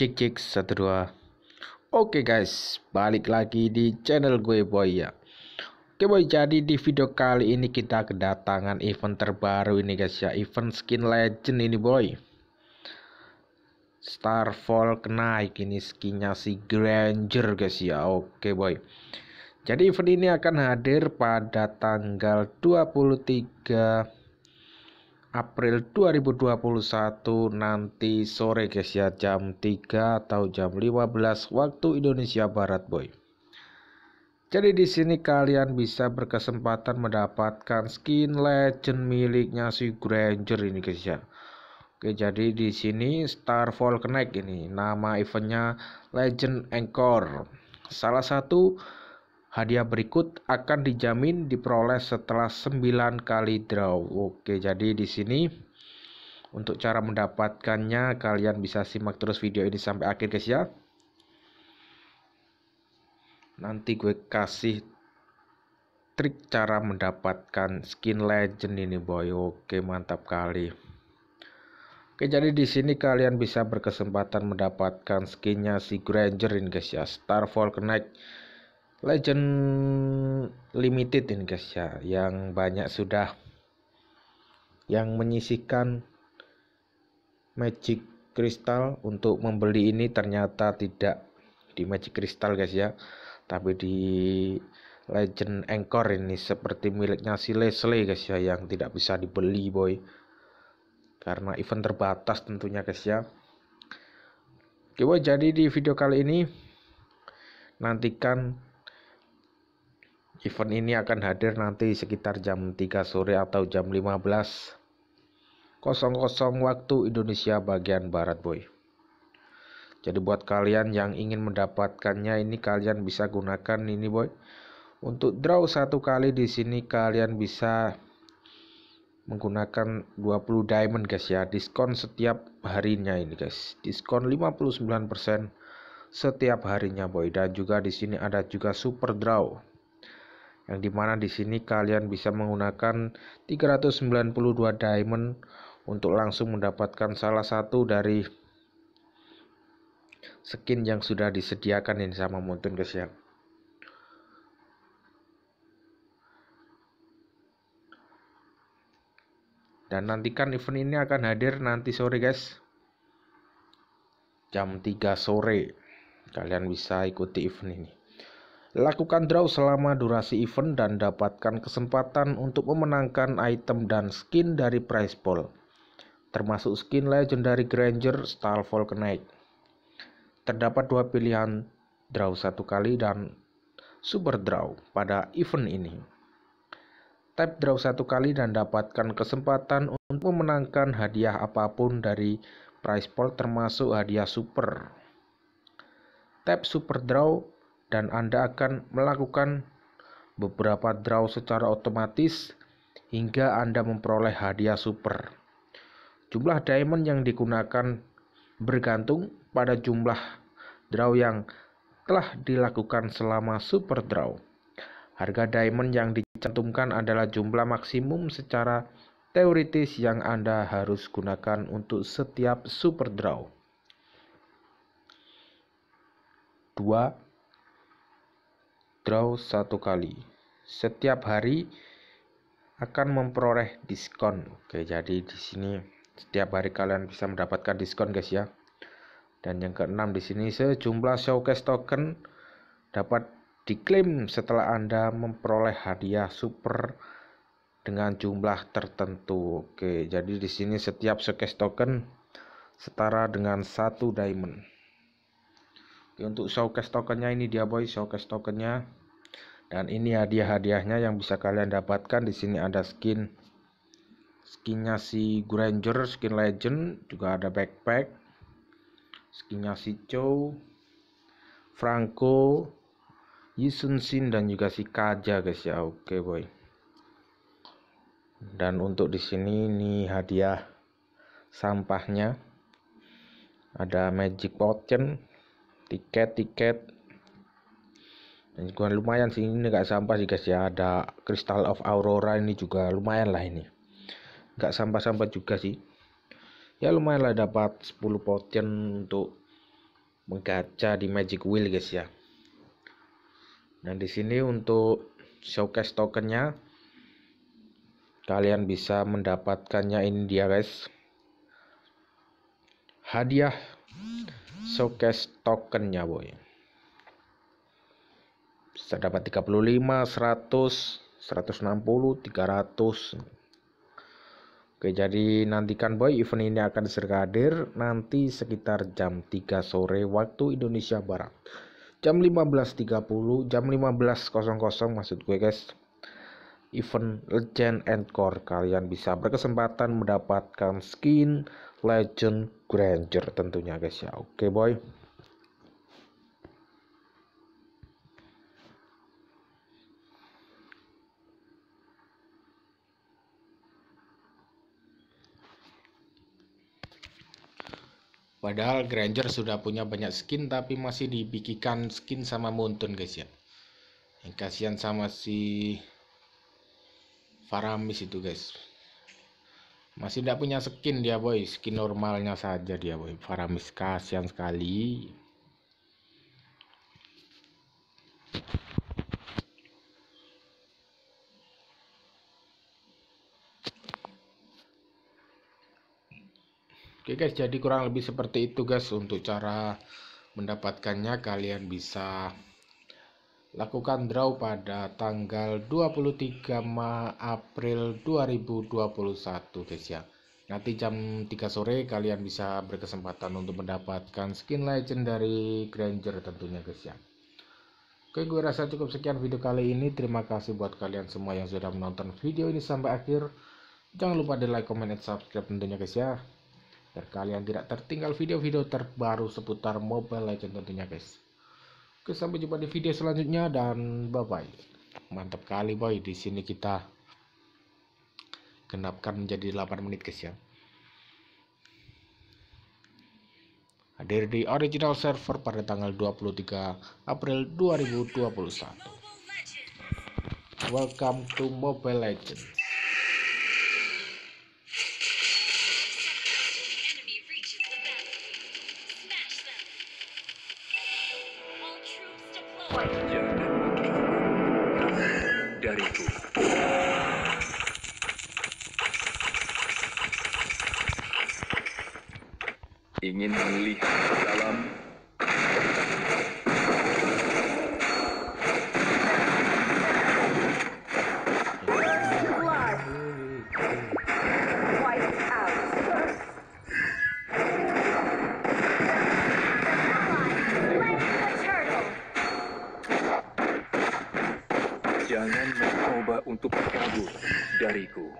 cek cek satu dua oke guys balik lagi di channel gue boy ya oke boy jadi di video kali ini kita kedatangan event terbaru ini guys ya event skin legend ini boy starfall naik ini skinnya si granger guys ya oke boy jadi event ini akan hadir pada tanggal 23 April 2021 nanti sore guys ya jam 3 atau jam 15 waktu Indonesia Barat boy. Jadi di sini kalian bisa berkesempatan mendapatkan skin legend miliknya si Granger ini guys ya. Oke, jadi di sini Starfall Connect ini nama eventnya Legend encore Salah satu Hadiah berikut akan dijamin diperoleh setelah 9 kali draw. Oke, jadi di sini untuk cara mendapatkannya kalian bisa simak terus video ini sampai akhir guys ya. Nanti gue kasih trik cara mendapatkan skin legend ini boy. Oke, mantap kali. Oke, jadi di sini kalian bisa berkesempatan mendapatkan skinnya si Granger ini guys ya, Starfall Knight. Legend Limited ini guys ya yang banyak sudah yang menyisihkan Magic Crystal untuk membeli ini ternyata tidak di Magic Crystal guys ya tapi di Legend Anchor ini seperti miliknya si Leslie guys ya yang tidak bisa dibeli boy karena event terbatas tentunya guys ya Oke boy jadi di video kali ini nantikan event ini akan hadir nanti sekitar jam 3 sore atau jam 15 waktu Indonesia bagian Barat Boy jadi buat kalian yang ingin mendapatkannya ini kalian bisa gunakan ini boy untuk draw satu kali di sini kalian bisa menggunakan 20 diamond guys ya diskon setiap harinya ini guys diskon 59% setiap harinya boy dan juga di sini ada juga super draw yang dimana di sini kalian bisa menggunakan 392 diamond untuk langsung mendapatkan salah satu dari skin yang sudah disediakan ini sama Mountain guys ya dan nantikan event ini akan hadir nanti sore guys jam 3 sore kalian bisa ikuti event ini Lakukan draw selama durasi event dan dapatkan kesempatan untuk memenangkan item dan skin dari prize pool, termasuk skin legendary Granger Star Volcanite. Terdapat dua pilihan draw satu kali dan super draw pada event ini. Tap draw satu kali dan dapatkan kesempatan untuk memenangkan hadiah apapun dari prize pool termasuk hadiah super. Tap super draw dan Anda akan melakukan beberapa draw secara otomatis hingga Anda memperoleh hadiah super. Jumlah diamond yang digunakan bergantung pada jumlah draw yang telah dilakukan selama super draw. Harga diamond yang dicantumkan adalah jumlah maksimum secara teoritis yang Anda harus gunakan untuk setiap super draw. 2 draw satu kali. Setiap hari akan memperoleh diskon. Oke, jadi di sini setiap hari kalian bisa mendapatkan diskon, guys ya. Dan yang keenam di sini sejumlah showcase token dapat diklaim setelah Anda memperoleh hadiah super dengan jumlah tertentu. Oke, jadi di sini setiap showcase token setara dengan satu diamond. Oke, untuk showcase tokennya ini dia boy showcase tokennya dan ini hadiah-hadiahnya yang bisa kalian dapatkan di sini ada skin skinnya si Granger skin legend juga ada backpack skinnya si Chow Franco Yisun Shin dan juga si Kaja guys ya oke boy dan untuk di sini ini hadiah sampahnya ada magic potion tiket-tiket dan juga lumayan sih ini nggak sampah sih guys ya ada crystal of aurora ini juga lumayan lah ini nggak sampah-sampah juga sih ya lumayan lah dapat 10 potion untuk menggaca di magic wheel guys ya dan di sini untuk showcase tokennya kalian bisa mendapatkannya ini dia guys hadiah showcase tokennya boy bisa dapat 35 100 160 300 oke jadi nantikan boy event ini akan segera hadir nanti sekitar jam 3 sore waktu Indonesia Barat jam 15.30 jam 15.00 maksud gue guys event Legend Encore kalian bisa berkesempatan mendapatkan skin Legend Granger tentunya guys ya. Oke okay, boy. Padahal Granger sudah punya banyak skin tapi masih dibikikan skin sama Mountain guys ya. Yang kasihan sama si Faramis itu guys. Masih tidak punya skin dia boy, skin normalnya saja dia boy. Faramis kasihan sekali. Oke guys, jadi kurang lebih seperti itu guys untuk cara mendapatkannya kalian bisa lakukan draw pada tanggal 23 April 2021 guys ya nanti jam 3 sore kalian bisa berkesempatan untuk mendapatkan skin legend dari Granger tentunya guys ya Oke gue rasa cukup sekian video kali ini terima kasih buat kalian semua yang sudah menonton video ini sampai akhir jangan lupa di like, comment, dan subscribe tentunya guys ya biar kalian tidak tertinggal video-video terbaru seputar Mobile legend tentunya guys Oke, sampai jumpa di video selanjutnya dan bye-bye. Mantap kali, boy. Di sini kita genapkan menjadi 8 menit, guys ya. Hadir di original server pada tanggal 23 April 2021. Welcome to Mobile Legends. Ingin melihat dalam Jangan mencoba untuk kabur dariku.